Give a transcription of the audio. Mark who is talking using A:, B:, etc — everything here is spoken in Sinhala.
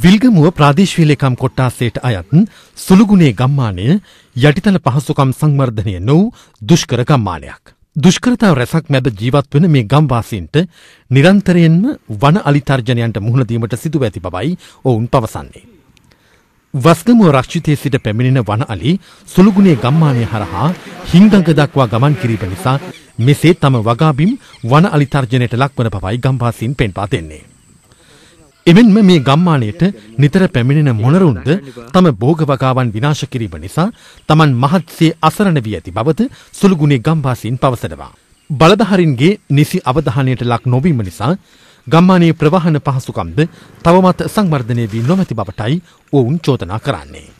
A: විල්ගමුව ප්‍රාදේශීය ලේකම් කොට්ටාසයට අයත් සුළුගුණේ ගම්මානය යටිතල පහසුකම් සංවර්ධනය නොවු දුෂ්කර ගම්මානයක්. දුෂ්කරතාව රැසක් මැද ජීවත් වන මේ ගම්වාසීන්ට නිරන්තරයෙන්ම වන අලිතර්ජනයන්ට මුහුණ දීමට සිදුව ඇති බවයි ඔවුන් පවසන්නේ. වස්ගමුව රක්ෂිතයේ සිට පැමිණෙන වන අලි සුළුගුණේ ගම්මානය හරහා හිංගඟ දක්වා ගමන් කිරීම නිසා මෙසේ තම වගාබිම් වන අලිතර්ජනයට ලක්වන බවයි ගම්වාසීන් පෙන්වා දෙන්නේ. එමෙන්ම මේ ගම්මානයට නිතර පැමිණෙන මොනරුන්ද තම භෝග වගාවන් විනාශ කිරීම නිසා තමන් මහත්සේ අසරණ වී ඇති බවද සුළුගුණේ ගම්වාසීන් පවසනවා. බලධාරීන්ගේ නිසි අවධානයට ලක් නොවීම නිසා ගම්මානයේ ප්‍රවාහන පහසුකම්ද තවමත් සංවර්ධනය වී නොමැති බවටයි ඔවුන් චෝදනා කරන්නේ.